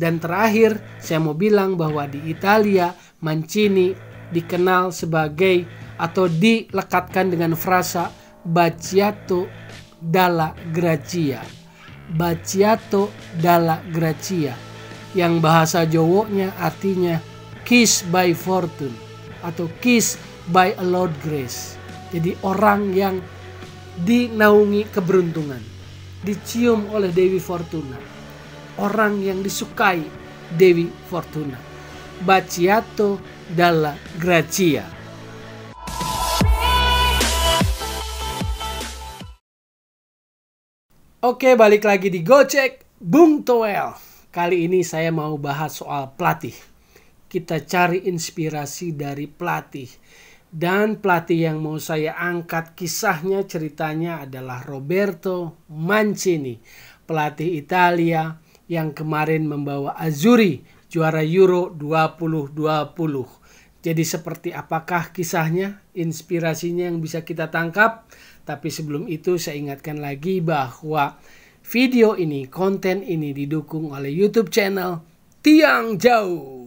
Dan terakhir, saya mau bilang bahwa di Italia, Mancini dikenal sebagai atau dilekatkan dengan frasa baciato dalla Grazia. baciato dalla Grazia yang bahasa Jawa-nya artinya kiss by fortune atau kiss by a Lord grace. Jadi orang yang dinaungi keberuntungan, dicium oleh Dewi Fortuna orang yang disukai Dewi Fortuna. Baciato dalla Grazia. Oke, balik lagi di Gocek Bung Toel. Kali ini saya mau bahas soal pelatih. Kita cari inspirasi dari pelatih. Dan pelatih yang mau saya angkat kisahnya ceritanya adalah Roberto Mancini. Pelatih Italia yang kemarin membawa Azuri juara Euro 2020. Jadi seperti apakah kisahnya, inspirasinya yang bisa kita tangkap? Tapi sebelum itu saya ingatkan lagi bahwa video ini, konten ini didukung oleh YouTube channel Tiang Jauh.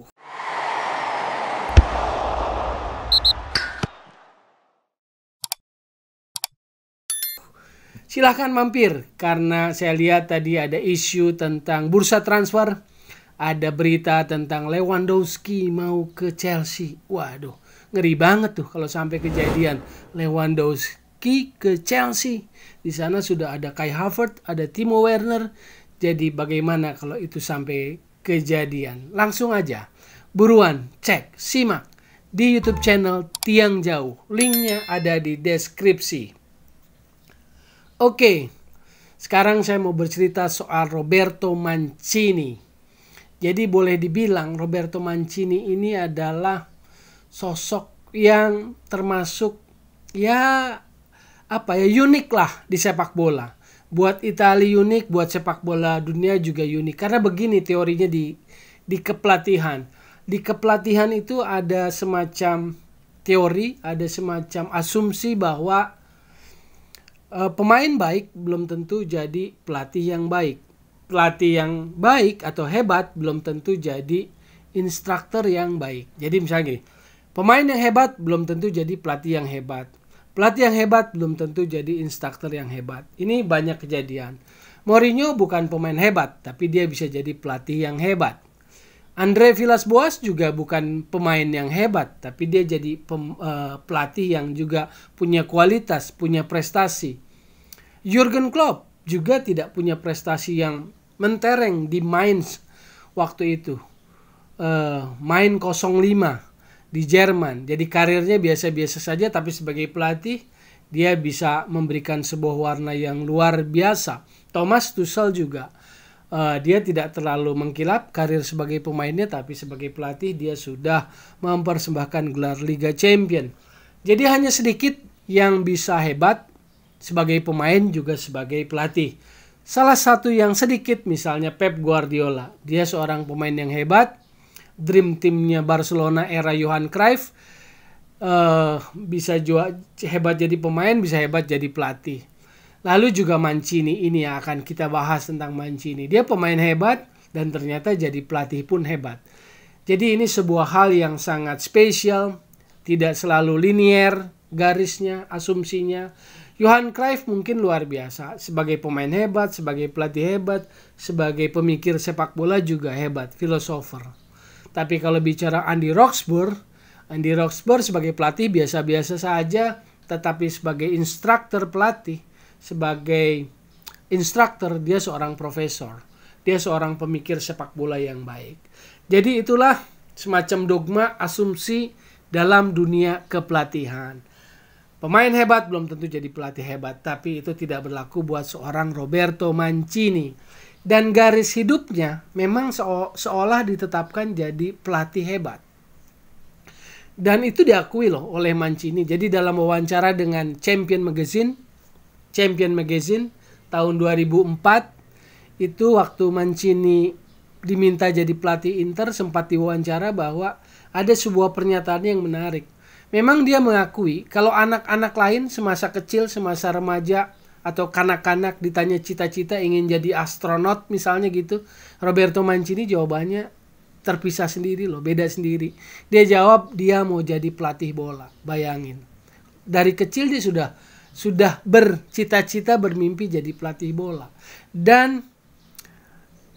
silahkan mampir karena saya lihat tadi ada isu tentang bursa transfer, ada berita tentang Lewandowski mau ke Chelsea. Waduh, ngeri banget tuh kalau sampai kejadian Lewandowski ke Chelsea. Di sana sudah ada Kai Havertz, ada Timo Werner. Jadi bagaimana kalau itu sampai kejadian? Langsung aja, buruan cek, simak di YouTube channel Tiang Jauh. Linknya ada di deskripsi. Oke, sekarang saya mau bercerita soal Roberto Mancini. Jadi boleh dibilang Roberto Mancini ini adalah sosok yang termasuk ya apa ya unik lah di sepak bola. Buat Italia unik, buat sepak bola dunia juga unik. Karena begini teorinya di di kepelatihan. Di kepelatihan itu ada semacam teori, ada semacam asumsi bahwa uh, pemain baik belum tentu jadi pelatih yang baik. Pelatih yang baik atau hebat belum tentu jadi instruktur yang baik. Jadi misalnya gini, pemain yang hebat belum tentu jadi pelatih yang hebat. Pelatih yang hebat belum tentu jadi instruktur yang hebat. Ini banyak kejadian. Mourinho bukan pemain hebat, tapi dia bisa jadi pelatih yang hebat. Andre Villas-Boas juga bukan pemain yang hebat, tapi dia jadi pem, uh, pelatih yang juga punya kualitas, punya prestasi. Jurgen Klopp juga tidak punya prestasi yang mentereng di Mainz waktu itu. Uh, main 05 di Jerman. Jadi karirnya biasa-biasa saja tapi sebagai pelatih dia bisa memberikan sebuah warna yang luar biasa. Thomas Tuchel juga uh, dia tidak terlalu mengkilap karir sebagai pemainnya tapi sebagai pelatih dia sudah mempersembahkan gelar Liga Champion. Jadi hanya sedikit yang bisa hebat sebagai pemain juga sebagai pelatih. Salah satu yang sedikit misalnya Pep Guardiola. Dia seorang pemain yang hebat. Dream timnya Barcelona era Johan Cruyff. Uh, bisa juga hebat jadi pemain, bisa hebat jadi pelatih. Lalu juga Mancini ini yang akan kita bahas tentang Mancini. Dia pemain hebat dan ternyata jadi pelatih pun hebat. Jadi ini sebuah hal yang sangat spesial, tidak selalu linier garisnya, asumsinya Johan Cruyff mungkin luar biasa sebagai pemain hebat, sebagai pelatih hebat, sebagai pemikir sepak bola juga hebat, filosofer. Tapi kalau bicara Andy Roxburgh, Andy Roxburgh sebagai pelatih biasa-biasa saja, tetapi sebagai instruktur pelatih, sebagai instruktur dia seorang profesor. Dia seorang pemikir sepak bola yang baik. Jadi itulah semacam dogma asumsi dalam dunia kepelatihan. Pemain hebat belum tentu jadi pelatih hebat, tapi itu tidak berlaku buat seorang Roberto Mancini. Dan garis hidupnya memang seolah ditetapkan jadi pelatih hebat. Dan itu diakui loh oleh Mancini. Jadi dalam wawancara dengan Champion Magazine, Champion Magazine tahun 2004 itu waktu Mancini diminta jadi pelatih Inter sempat diwawancara bahwa ada sebuah pernyataan yang menarik Memang dia mengakui kalau anak-anak lain semasa kecil, semasa remaja, atau kanak-kanak ditanya cita-cita ingin jadi astronot misalnya gitu, Roberto Mancini jawabannya terpisah sendiri loh, beda sendiri. Dia jawab dia mau jadi pelatih bola, bayangin. Dari kecil dia sudah sudah bercita-cita bermimpi jadi pelatih bola dan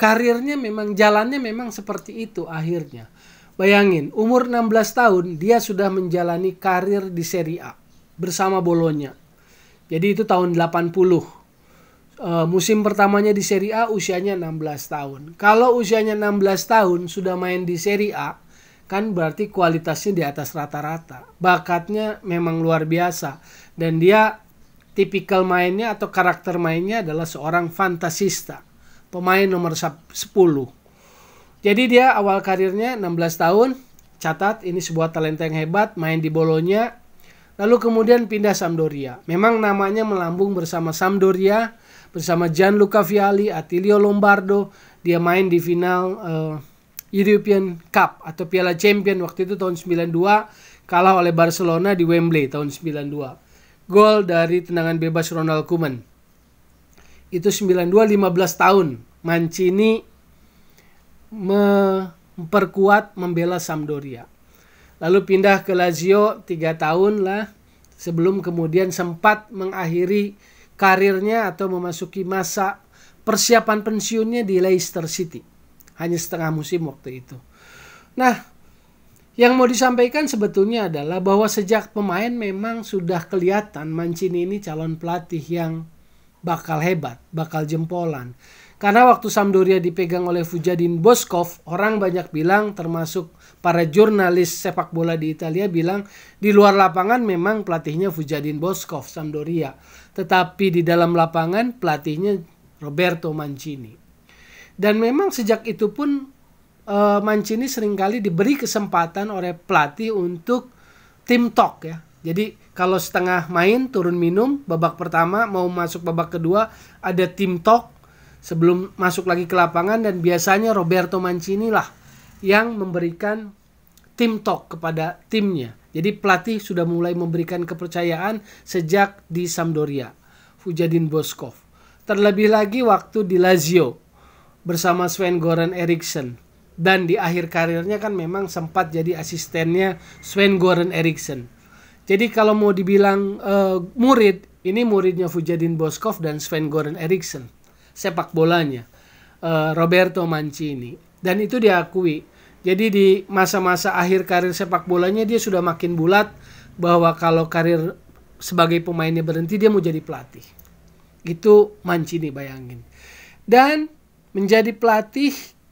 karirnya memang jalannya memang seperti itu akhirnya. Bayangin, umur 16 tahun dia sudah menjalani karir di Serie A bersama Bolonya. Jadi itu tahun 80. E, eh, musim pertamanya di Serie A usianya 16 tahun. Kalau usianya 16 tahun sudah main di Serie A, kan berarti kualitasnya di atas rata-rata. Bakatnya memang luar biasa dan dia tipikal mainnya atau karakter mainnya adalah seorang fantasista, pemain nomor 10. Jadi dia awal karirnya 16 tahun, catat ini sebuah talenta yang hebat, main di Bolonya, lalu kemudian pindah Sampdoria. Memang namanya melambung bersama Sampdoria, bersama Gianluca Vialli, Attilio Lombardo, dia main di final uh, European Cup atau Piala Champion waktu itu tahun 92 kalah oleh Barcelona di Wembley tahun 92. Gol dari tendangan bebas Ronald Koeman. Itu 92 15 tahun. Mancini memperkuat membela Sampdoria. Lalu pindah ke Lazio tiga tahun lah sebelum kemudian sempat mengakhiri karirnya atau memasuki masa persiapan pensiunnya di Leicester City. Hanya setengah musim waktu itu. Nah, yang mau disampaikan sebetulnya adalah bahwa sejak pemain memang sudah kelihatan Mancini ini calon pelatih yang bakal hebat, bakal jempolan. Karena waktu Sampdoria dipegang oleh Fujadin Boskov, orang banyak bilang termasuk para jurnalis sepak bola di Italia bilang di luar lapangan memang pelatihnya Fujadin Boskov Sampdoria, tetapi di dalam lapangan pelatihnya Roberto Mancini. Dan memang sejak itu pun uh, Mancini seringkali diberi kesempatan oleh pelatih untuk tim talk ya. Jadi kalau setengah main turun minum babak pertama mau masuk babak kedua ada tim talk sebelum masuk lagi ke lapangan dan biasanya Roberto Mancini lah yang memberikan tim talk kepada timnya. Jadi pelatih sudah mulai memberikan kepercayaan sejak di Sampdoria, Fujadin Boskov. Terlebih lagi waktu di Lazio bersama Sven Goran Eriksson dan di akhir karirnya kan memang sempat jadi asistennya Sven Goran Eriksson. Jadi kalau mau dibilang uh, murid, ini muridnya Fujadin Boskov dan Sven Goran Eriksson sepak bolanya eh, Roberto Mancini dan itu diakui. Jadi di masa-masa akhir karir sepak bolanya dia sudah makin bulat bahwa kalau karir sebagai pemainnya berhenti dia mau jadi pelatih. Itu Mancini bayangin. Dan menjadi pelatih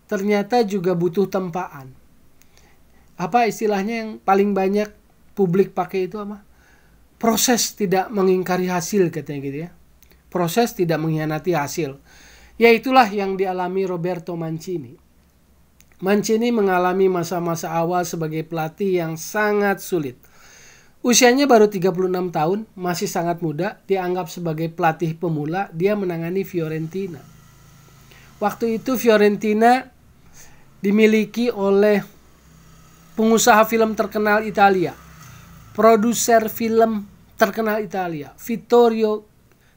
ternyata juga butuh tempaan. Apa istilahnya yang paling banyak publik pakai itu apa? Proses tidak mengingkari hasil katanya gitu ya proses tidak mengkhianati hasil. Yaitulah yang dialami Roberto Mancini. Mancini mengalami masa-masa awal sebagai pelatih yang sangat sulit. Usianya baru 36 tahun, masih sangat muda, dianggap sebagai pelatih pemula, dia menangani Fiorentina. Waktu itu Fiorentina dimiliki oleh pengusaha film terkenal Italia, produser film terkenal Italia, Vittorio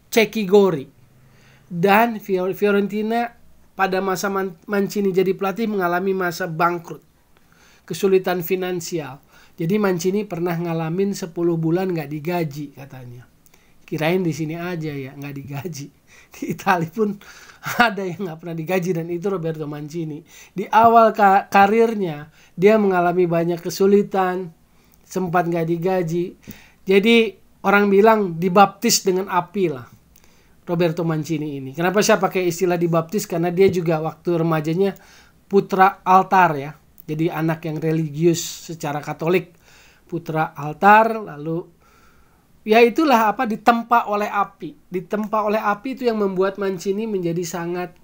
Ceki Gori Dan Fiorentina pada masa Mancini jadi pelatih mengalami masa bangkrut. Kesulitan finansial. Jadi Mancini pernah ngalamin 10 bulan nggak digaji katanya. Kirain di sini aja ya nggak digaji. Di Italia pun ada yang nggak pernah digaji dan itu Roberto Mancini. Di awal karirnya dia mengalami banyak kesulitan, sempat nggak digaji. Jadi orang bilang dibaptis dengan api lah. Roberto Mancini ini. Kenapa saya pakai istilah dibaptis? Karena dia juga waktu remajanya putra altar ya. Jadi anak yang religius secara Katolik, putra altar lalu ya itulah apa ditempa oleh api. Ditempa oleh api itu yang membuat Mancini menjadi sangat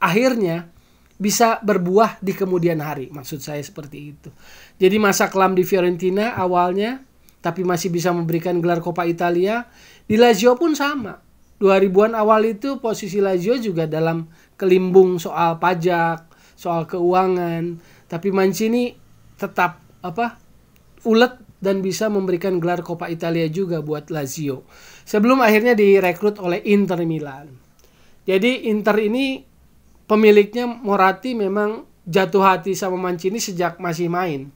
akhirnya bisa berbuah di kemudian hari. Maksud saya seperti itu. Jadi masa kelam di Fiorentina awalnya tapi masih bisa memberikan gelar Coppa Italia. Di Lazio pun sama. 2000-an awal itu posisi Lazio juga dalam kelimbung soal pajak, soal keuangan, tapi Mancini tetap apa? ulet dan bisa memberikan gelar Coppa Italia juga buat Lazio. Sebelum akhirnya direkrut oleh Inter Milan. Jadi Inter ini pemiliknya Moratti memang jatuh hati sama Mancini sejak masih main.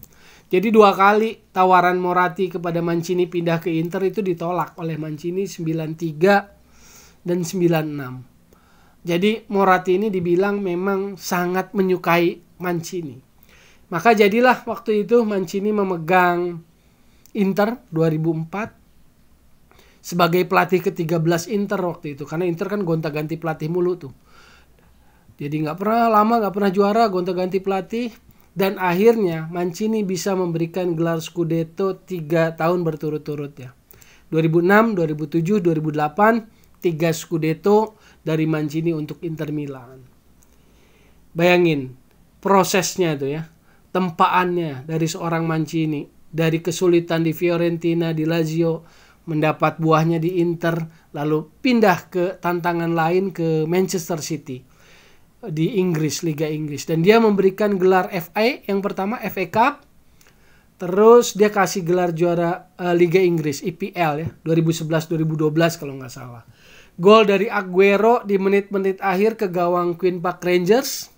Jadi dua kali tawaran Moratti kepada Mancini pindah ke Inter itu ditolak oleh Mancini 93 dan 96. Jadi Morati ini dibilang memang sangat menyukai Mancini. Maka jadilah waktu itu Mancini memegang Inter 2004 sebagai pelatih ke-13 Inter waktu itu karena Inter kan gonta-ganti pelatih mulu tuh. Jadi nggak pernah lama nggak pernah juara gonta-ganti pelatih dan akhirnya Mancini bisa memberikan gelar Scudetto 3 tahun berturut-turut ya. 2006, 2007, 2008 tiga Scudetto dari Mancini untuk Inter Milan. Bayangin prosesnya itu ya, tempaannya dari seorang Mancini, dari kesulitan di Fiorentina, di Lazio, mendapat buahnya di Inter, lalu pindah ke tantangan lain ke Manchester City di Inggris, Liga Inggris. Dan dia memberikan gelar FA yang pertama FA Cup, terus dia kasih gelar juara uh, Liga Inggris, IPL ya, 2011-2012 kalau nggak salah. Gol dari Aguero di menit-menit akhir ke gawang Queen Park Rangers.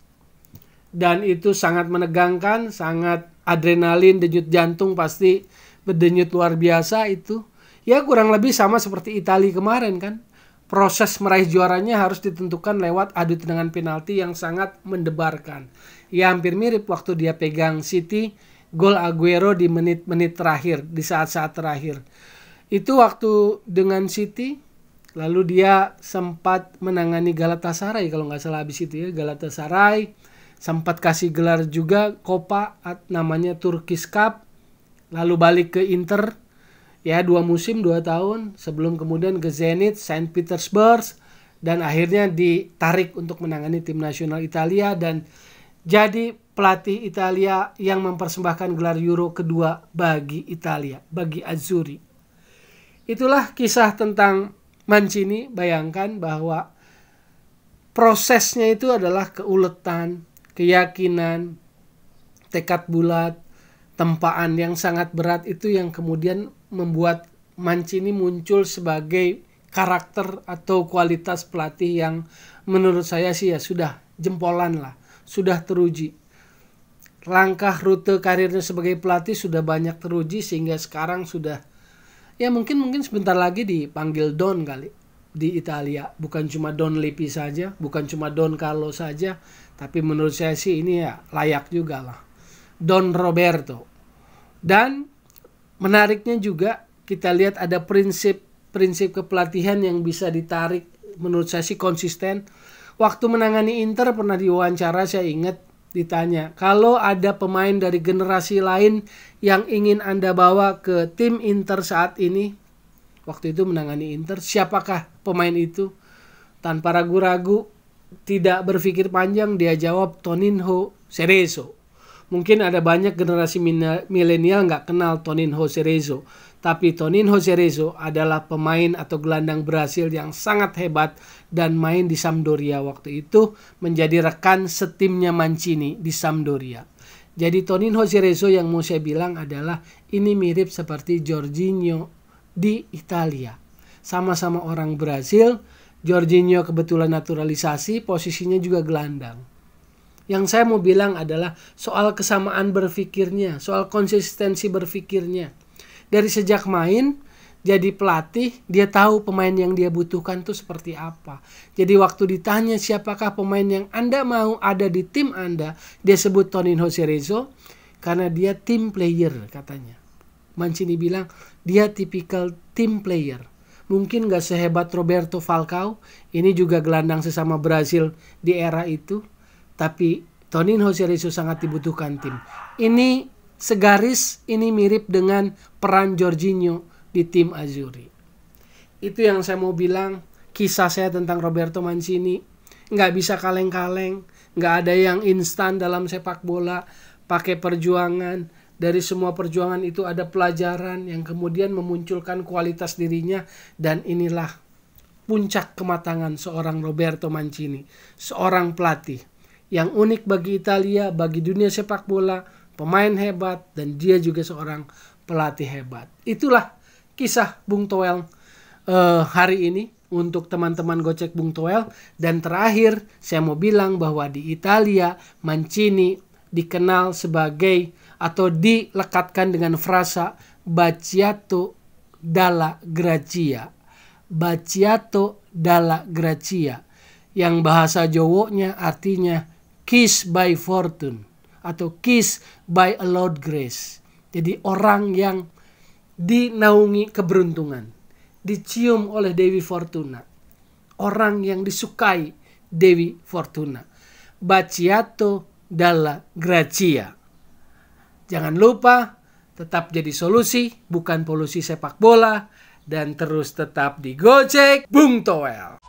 Dan itu sangat menegangkan, sangat adrenalin, denyut jantung pasti berdenyut luar biasa itu. Ya kurang lebih sama seperti Italia kemarin kan. Proses meraih juaranya harus ditentukan lewat adu tendangan penalti yang sangat mendebarkan. Ya hampir mirip waktu dia pegang City, gol Aguero di menit-menit terakhir, di saat-saat terakhir. Itu waktu dengan City Lalu dia sempat menangani Galatasaray kalau nggak salah habis itu ya Galatasaray sempat kasih gelar juga Copa namanya Turkish Cup lalu balik ke Inter ya dua musim dua tahun sebelum kemudian ke Zenit Saint Petersburg dan akhirnya ditarik untuk menangani tim nasional Italia dan jadi pelatih Italia yang mempersembahkan gelar Euro kedua bagi Italia bagi Azzurri itulah kisah tentang Mancini bayangkan bahwa prosesnya itu adalah keuletan, keyakinan, tekad bulat, tempaan yang sangat berat itu yang kemudian membuat Mancini muncul sebagai karakter atau kualitas pelatih yang menurut saya sih ya sudah jempolan lah, sudah teruji. Langkah rute karirnya sebagai pelatih sudah banyak teruji sehingga sekarang sudah ya mungkin mungkin sebentar lagi dipanggil Don kali di Italia bukan cuma Don Lippi saja bukan cuma Don Carlo saja tapi menurut saya sih ini ya layak juga lah Don Roberto dan menariknya juga kita lihat ada prinsip prinsip kepelatihan yang bisa ditarik menurut saya sih konsisten waktu menangani Inter pernah diwawancara saya ingat ditanya, kalau ada pemain dari generasi lain yang ingin Anda bawa ke tim Inter saat ini, waktu itu menangani Inter, siapakah pemain itu? Tanpa ragu-ragu, tidak berpikir panjang, dia jawab Toninho Cerezo. Mungkin ada banyak generasi milenial nggak kenal Tonin Jose Rezo, tapi Tonin Jose Rezo adalah pemain atau gelandang Brasil yang sangat hebat dan main di Sampdoria waktu itu menjadi rekan setimnya Mancini di Sampdoria. Jadi Tonin Jose Rezo yang mau saya bilang adalah ini mirip seperti Jorginho di Italia. Sama-sama orang Brasil, Jorginho kebetulan naturalisasi, posisinya juga gelandang. Yang saya mau bilang adalah soal kesamaan berpikirnya, soal konsistensi berpikirnya. Dari sejak main jadi pelatih, dia tahu pemain yang dia butuhkan tuh seperti apa. Jadi waktu ditanya siapakah pemain yang Anda mau ada di tim Anda, dia sebut Tonin Rezo karena dia team player katanya. Mancini bilang dia tipikal team player. Mungkin gak sehebat Roberto Falcao, ini juga gelandang sesama Brazil di era itu tapi Tonin Hosieresu sangat dibutuhkan tim. Ini segaris, ini mirip dengan peran Jorginho di tim Azuri. Itu yang saya mau bilang, kisah saya tentang Roberto Mancini. Nggak bisa kaleng-kaleng, nggak ada yang instan dalam sepak bola, pakai perjuangan. Dari semua perjuangan itu ada pelajaran yang kemudian memunculkan kualitas dirinya dan inilah puncak kematangan seorang Roberto Mancini, seorang pelatih yang unik bagi Italia, bagi dunia sepak bola, pemain hebat, dan dia juga seorang pelatih hebat. Itulah kisah Bung Toel uh, hari ini untuk teman-teman Gocek Bung Toel. Dan terakhir, saya mau bilang bahwa di Italia, Mancini dikenal sebagai atau dilekatkan dengan frasa Baciato dalla Gracia. Baciato dalla Gracia. Yang bahasa Jowonya artinya kiss by fortune atau kiss by a Lord grace. Jadi orang yang dinaungi keberuntungan, dicium oleh Dewi Fortuna. Orang yang disukai Dewi Fortuna. Baciato dalla Grazia. Jangan lupa tetap jadi solusi, bukan polusi sepak bola, dan terus tetap digocek Bung Toel.